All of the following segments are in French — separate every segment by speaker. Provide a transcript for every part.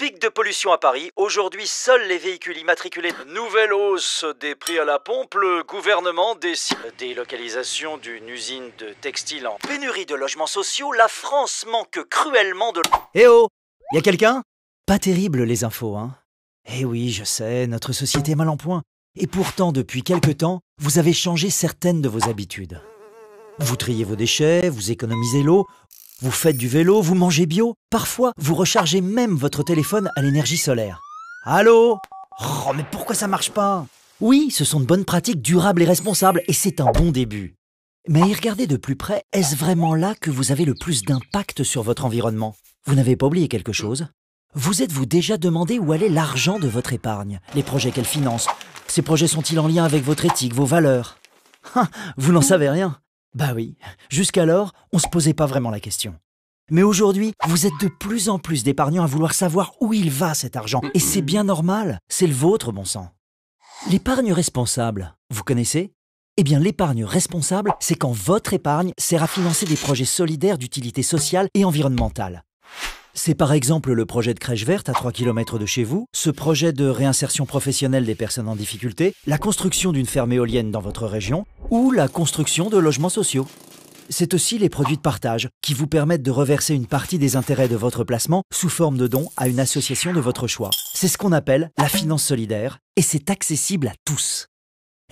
Speaker 1: pic de pollution à Paris. Aujourd'hui, seuls les véhicules immatriculés. Nouvelle hausse des prix à la pompe. Le gouvernement décide. Délocalisation d'une usine de textile en pénurie de logements sociaux. La France manque cruellement de. Eh oh Y a quelqu'un Pas terrible les infos, hein Eh oui, je sais, notre société est mal en point. Et pourtant, depuis quelque temps, vous avez changé certaines de vos habitudes. Vous triez vos déchets, vous économisez l'eau, vous faites du vélo, vous mangez bio, parfois vous rechargez même votre téléphone à l'énergie solaire. Allô Oh mais pourquoi ça marche pas Oui, ce sont de bonnes pratiques durables et responsables et c'est un bon début. Mais regardez de plus près, est-ce vraiment là que vous avez le plus d'impact sur votre environnement Vous n'avez pas oublié quelque chose Vous êtes-vous déjà demandé où allait l'argent de votre épargne Les projets qu'elle finance Ces projets sont-ils en lien avec votre éthique, vos valeurs Vous n'en savez rien bah oui, jusqu'alors, on ne se posait pas vraiment la question. Mais aujourd'hui, vous êtes de plus en plus d'épargnants à vouloir savoir où il va cet argent. Et c'est bien normal, c'est le vôtre, bon sang. L'épargne responsable, vous connaissez Eh bien, l'épargne responsable, c'est quand votre épargne sert à financer des projets solidaires d'utilité sociale et environnementale. C'est par exemple le projet de crèche verte à 3 km de chez vous, ce projet de réinsertion professionnelle des personnes en difficulté, la construction d'une ferme éolienne dans votre région, ou la construction de logements sociaux. C'est aussi les produits de partage qui vous permettent de reverser une partie des intérêts de votre placement sous forme de dons à une association de votre choix. C'est ce qu'on appelle la finance solidaire et c'est accessible à tous.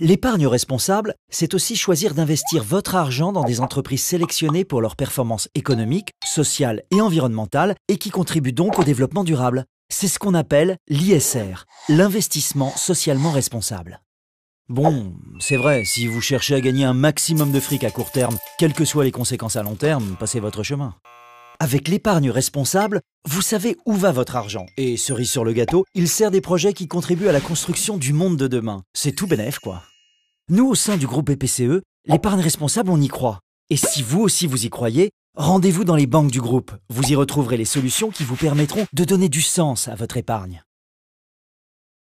Speaker 1: L'épargne responsable, c'est aussi choisir d'investir votre argent dans des entreprises sélectionnées pour leur performance économique, sociale et environnementale et qui contribuent donc au développement durable. C'est ce qu'on appelle l'ISR, l'investissement socialement responsable. Bon, c'est vrai, si vous cherchez à gagner un maximum de fric à court terme, quelles que soient les conséquences à long terme, passez votre chemin. Avec l'épargne responsable, vous savez où va votre argent. Et cerise sur le gâteau, il sert des projets qui contribuent à la construction du monde de demain. C'est tout bénef, quoi. Nous, au sein du groupe BPCE, e, l'épargne responsable, on y croit. Et si vous aussi vous y croyez, rendez-vous dans les banques du groupe. Vous y retrouverez les solutions qui vous permettront de donner du sens à votre épargne.